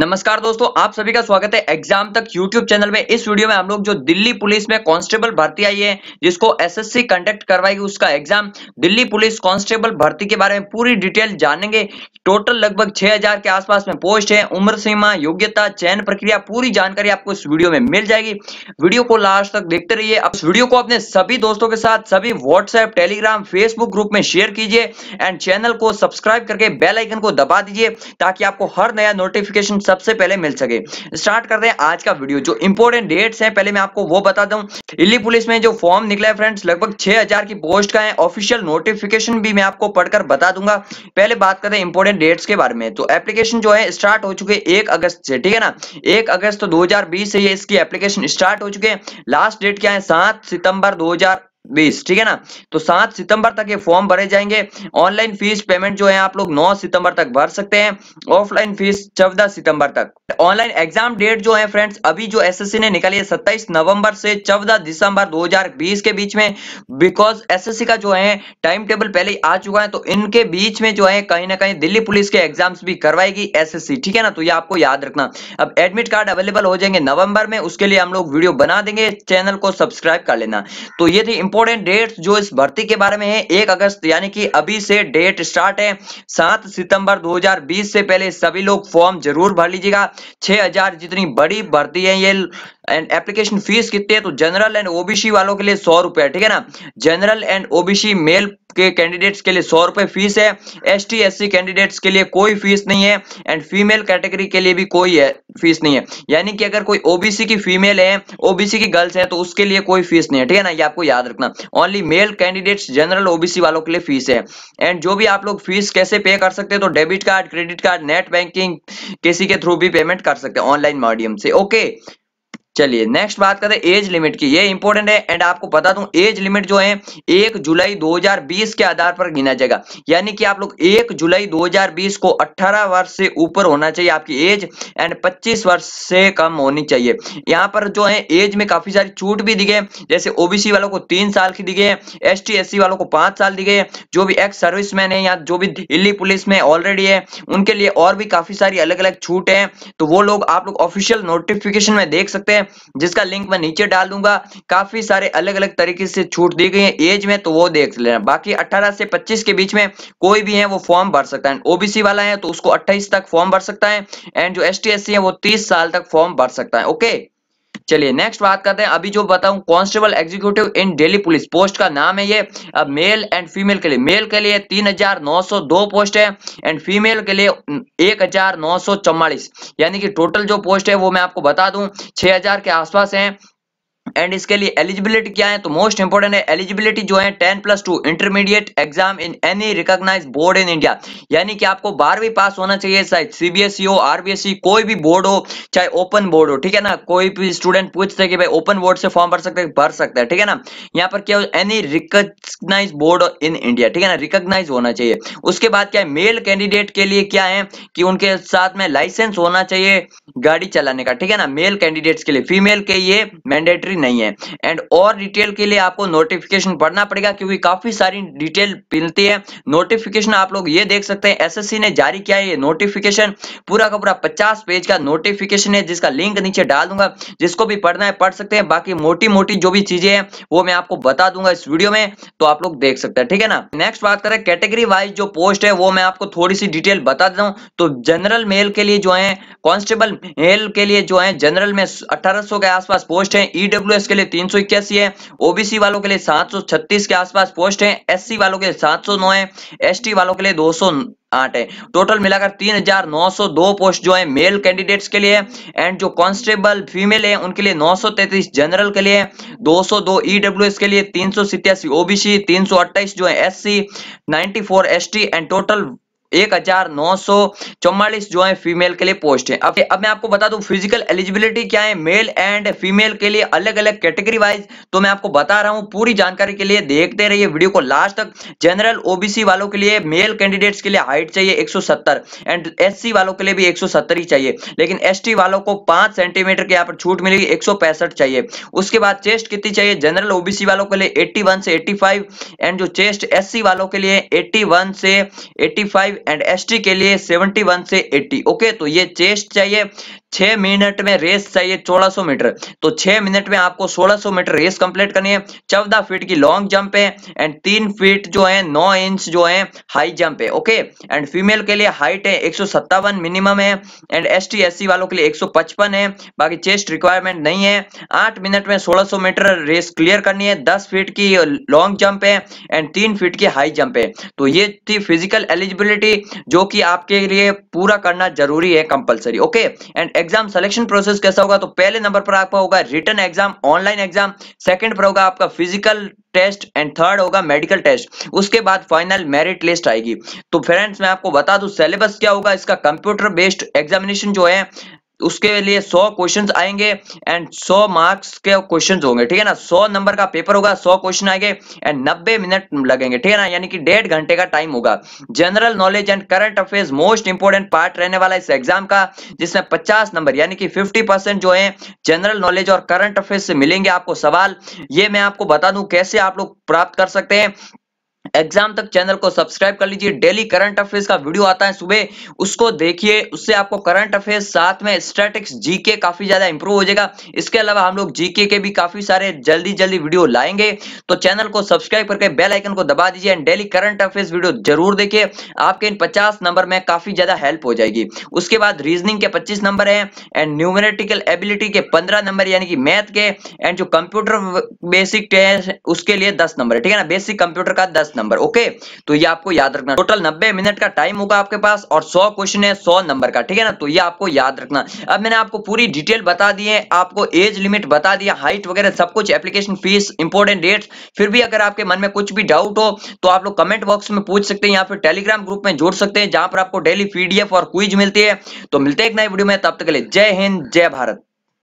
नमस्कार दोस्तों आप सभी का स्वागत है एग्जाम तक यूट्यूब चैनल में इस वीडियो में हम लोग जो दिल्ली पुलिस में कांस्टेबल भर्ती आई है जिसको एसएससी कंडक्ट करवाएगी उसका एग्जाम दिल्ली पुलिस कांस्टेबल भर्ती के बारे में पूरी डिटेल जानेंगे टोटल लगभग 6000 के आसपास में पोस्ट है उम्र सीमा योग्यता चयन प्रक्रिया पूरी जानकारी आपको इस वीडियो में मिल जाएगी वीडियो को लास्ट तक देखते रहिए आप इस वीडियो को अपने सभी दोस्तों के साथ सभी व्हाट्सएप टेलीग्राम फेसबुक ग्रुप में शेयर कीजिए एंड चैनल को सब्सक्राइब करके बेलाइकन को दबा दीजिए ताकि आपको हर नया नोटिफिकेशन सबसे पहले मिल सके स्टार्ट कर रहे हैं आज का वीडियो जो इंपोर्टेंट डेट्स हैं पहले मैं आपको वो बता दूं दिल्ली पुलिस में जो फॉर्म निकला है फ्रेंड्स लगभग 6000 की पोस्ट का है ऑफिशियल नोटिफिकेशन भी मैं आपको पढ़कर बता दूंगा पहले बात करते हैं इंपॉर्टेंट डेट्स के बारे में तो एप्लीकेशन जो है स्टार्ट हो चुके एक अगस्त से ठीक है ना एक अगस्त दो से ये इसकी एप्लीकेशन स्टार्ट हो चुके हैं लास्ट डेट क्या है सात सितंबर दो बीस ठीक है ना तो सात सितंबर तक ये फॉर्म भरे जाएंगे ऑनलाइन फीस पेमेंट जो है आप लोग नौ सितंबर तक भर सकते हैं ऑफलाइन फीस चौदह सितंबर तक ऑनलाइन एग्जाम डेट जो है फ्रेंड्स अभी जो एसएससी ने निकाली है सत्ताईस नवंबर से चौदह दिसंबर 2020 के बीच में बिकॉज एसएससी का जो है टाइम टेबल पहले ही आ चुका है तो इनके बीच में जो है कहीं ना कहीं दिल्ली पुलिस के एग्जाम्स भी करवाएगी सी ठीक है ना तो ये आपको याद रखना अब एडमिट कार्ड अवेलेबल हो जाएंगे नवंबर में उसके लिए हम लोग वीडियो बना देंगे चैनल को सब्सक्राइब कर लेना तो ये थी इंपोर्टेंट इंपोर्टेंट डेट जो इस भर्ती के बारे में है एक अगस्त यानी कि अभी से डेट स्टार्ट है सात सितंबर 2020 से पहले सभी लोग फॉर्म जरूर भर लीजिएगा 6000 जितनी बड़ी भर्ती है ये एंड एप्लीकेशन फीस कितनी है तो जनरल एंड ओबीसी वालों के लिए सौ रुपए ठीक है ना जनरल एंड ओबीसी मेल के कैंडिडेट्स के लिए सौ रुपए फीस है S T S C candidates के लिए कोई फीस नहीं है एंड फीमेल कैटेगरी के लिए भी कोई है फीस नहीं है यानी कि अगर कोई ओबीसी की फीमेल है ओबीसी की गर्ल्स है तो उसके लिए कोई फीस नहीं है ठीक है ना ये आपको याद रखना only male candidates general OBC वालों के लिए फीस है एंड जो भी आप लोग फीस कैसे पे कर सकते हैं तो debit card credit card net banking किसी के थ्रू भी पेमेंट कर सकते हैं ऑनलाइन माध्यम से ओके चलिए नेक्स्ट बात करें एज लिमिट की ये इंपॉर्टेंट है एंड आपको बता दूं एज लिमिट जो है एक जुलाई 2020 के आधार पर गिना जाएगा यानी कि आप लोग एक जुलाई 2020 को 18 वर्ष से ऊपर होना चाहिए आपकी एज एंड 25 वर्ष से कम होनी चाहिए यहाँ पर जो है एज में काफी सारी छूट भी दी गई जैसे ओबीसी वालों को तीन साल की दी गई है एस टी वालों को पांच साल दी गए जो भी एक्स सर्विस मैन है या जो भी दिल्ली पुलिस में ऑलरेडी है उनके लिए और भी काफी सारी अलग अलग छूट है तो वो लोग आप लोग ऑफिशियल नोटिफिकेशन में देख सकते हैं जिसका लिंक मैं नीचे डाल दूंगा काफी सारे अलग अलग तरीके से छूट दी गई है एज में तो वो देख लेना बाकी अठारह से पच्चीस के बीच में कोई भी है वो फॉर्म भर सकता है ओबीसी वाला है तो उसको अट्ठाईस तक फॉर्म भर सकता है एंड जो एस है वो तीस साल तक फॉर्म भर सकता है ओके चलिए नेक्स्ट बात करते हैं अभी जो बताऊं constable executive in Delhi police post का नाम है ये अब मेल एंड फीमेल के लिए मेल के लिए 3902 पोस्ट है एंड फीमेल के लिए चौवालीस यानी कि टोटल जो पोस्ट है वो मैं आपको बता दूं 6000 के आसपास है एंड इसके लिए एलिजिबिलिटी क्या है तो मोस्ट इंपोर्टेंट है एलिजिबिलिटी जो है ten plus two intermediate exam in any recognise board in India यानी कि आपको बारहवीं पास होना चाहिए शायद सीबीएसई e हो आरबीएसई e, कोई भी बोर्ड हो चाहे ओपन बोर्ड हो ठीक है ना कोई भी स्टूडेंट पूछते कि भाई ओपन बोर्ड से फॉर्म भर सकते हैं भर सकता है ठीक है ना यहाँ पर क्या any recognise board in India ठीक है ना रिकॉग्नाइज होना चाहिए उसके बाद क्या है मेल कैंडिडेट के लिए क्या है कि उनके साथ में लाइसेंस होना चाहिए गाड़ी चलाने का ठीक है ना मेल कैंडिडेट्स के लिए फीमेल के ये मैंडेटरी नहीं है एंड और डिटेल के लिए आपको नोटिफिकेशन पढ़ना पड़ेगा क्योंकि काफी सारी डिटेल मिलती है नोटिफिकेशन आप लोग ये देख सकते हैं एसएससी ने जारी किया है ये नोटिफिकेशन पूरा का पूरा पचास पेज का नोटिफिकेशन है जिसका लिंक नीचे डाल दूंगा जिसको भी पढ़ना है पढ़ सकते हैं बाकी मोटी मोटी जो भी चीजें हैं वो मैं आपको बता दूंगा इस वीडियो में तो आप लोग देख सकते हैं ठीक है ना नेक्स्ट बात करें कैटेगरी वाइज जो पोस्ट है वो मैं आपको थोड़ी सी डिटेल बता देता हूँ तो जनरल मेल के लिए जो है कांस्टेबल मेल के लिए जो है जनरल में 1800 के आसपास पोस्ट है ईडब्ल्यू ईडब्ल्यूएस के लिए तीन है ओबीसी वालों के लिए 736 के आसपास पोस्ट है एससी वालों के लिए 709 है एसटी वालों के लिए दो आठ है टोटल मिलाकर 3,902 पोस्ट जो है मेल कैंडिडेट्स के लिए एंड जो कांस्टेबल फीमेल है उनके लिए 933 जनरल के लिए 202 ईडब्ल्यूएस e के लिए तीन ओबीसी 328 जो है एससी 94 एसटी एंड टोटल एक हजार नौ सौ चौवालीस जो है फीमेल के लिए पोस्ट है अब अब मैं आपको बता दूं फिजिकल एलिजिबिलिटी क्या है मेल एंड फीमेल के लिए अलग अलग कैटेगरी वाइज तो मैं आपको बता रहा हूं पूरी जानकारी के लिए देखते रहिए वीडियो को लास्ट तक जनरल ओबीसी वालों के लिए मेल कैंडिडेट्स के लिए हाइट चाहिए एक एंड एस वालों के लिए भी एक ही चाहिए लेकिन एस वालों को पांच सेंटीमीटर के यहाँ पर छूट मिलेगी एक चाहिए उसके बाद चेस्ट कितनी चाहिए जनरल ओबीसी वालों के लिए एट्टी से एट्टी एंड जो चेस्ट एस वालों के लिए एट्टी से एट्टी एंड एसटी के लिए 71 से 80 ओके तो ये चेस्ट चाहिए छह मिनट में रेस चाहिए 1600 मीटर तो छह मिनट में आपको 1600 मीटर रेस कंप्लीट करनी है चौदह फीट की लॉन्ग जंप है एंड तीन फीट जो है नौ इंच जो है हाई जंप है ओके एंड फीमेल के लिए हाइट है एक मिनिमम है एंड एस टी वालों के लिए एक है बाकी चेस्ट रिक्वायरमेंट नहीं है आठ मिनट में 1600 मीटर रेस क्लियर करनी है दस फीट की लॉन्ग जंप है एंड तीन फीट की हाई जंप है तो ये थी फिजिकल एलिजिबिलिटी जो कि आपके लिए पूरा करना जरूरी है compulsory okay and exam selection process कैसा होगा तो पहले नंबर पर आपका होगा written exam online exam second पर होगा आपका फिजिकल टेस्ट एंड थर्ड होगा मेडिकल टेस्ट उसके बाद फाइनल मेरिट लिस्ट आएगी तो फ्रेंड्स मैं आपको बता दूं सिलेबस क्या होगा इसका कंप्यूटर बेस्ड एग्जामिनेशन जो है उसके लिए सौ क्वेश्चन आएंगे एंड सौ मार्क्स के क्वेश्चन होंगे ठीक है ना सौ नंबर का पेपर होगा सौ क्वेश्चन आएंगे एंड नब्बे मिनट लगेंगे ठीक है ना यानी कि डेढ़ घंटे का टाइम होगा general knowledge and current affairs most important part रहने वाला इस एग्जाम का जिसमें पचास नंबर यानी कि फिफ्टी परसेंट जो है जनरल नॉलेज और करंट अफेयर से मिलेंगे आपको सवाल ये मैं आपको बता दू कैसे आप लोग प्राप्त कर सकते हैं एग्जाम तक चैनल को सब्सक्राइब कर लीजिए डेली करंट अफेयर्स का वीडियो आता है सुबह उसको देखिए उससे आपको करंट अफेयर्स साथ में स्टैटिक्स जीके काफी ज्यादा इंप्रूव हो जाएगा इसके अलावा हम लोग जीके के भी काफी सारे जल्दी जल्दी वीडियो लाएंगे तो चैनल को सब्सक्राइब करके बेल आइकन को दबा दीजिए and daily current affairs video जरूर देखिए आपके इन पचास नंबर में काफी ज्यादा हेल्प हो जाएगी उसके बाद रीजनिंग के पच्चीस नंबर है एंड न्यूमेटिकल एबिलिटी के पंद्रह नंबर यानी कि मैथ के एंड जो कंप्यूटर बेसिक है उसके लिए दस नंबर ठीक है ना बेसिक कंप्यूटर का दस नंबर ओके तो ये आपको याद रखना टोटल 90 मिनट का टाइम होगा आपके पास और 100 क्वेश्चन है 100 नंबर का ठीक है ना तो ये आपको याद रखना अब मैंने आपको पूरी डिटेल बता दी है आपको एज लिमिट बता दिया हाइट वगैरह सब कुछ एप्लीकेशन फीस इंपोर्टेंट डेट फिर भी अगर आपके मन में कुछ भी डाउट हो तो आप लोग कमेंट बॉक्स में पूछ सकते हैं या फिर टेलीग्राम ग्रुप में जोड़ सकते हैं जहां पर आपको डेली पीडीएफ और क्विज मिलती है तो मिलते हैं एक नई वीडियो में तब तक के लिए जय हिंद जय भारत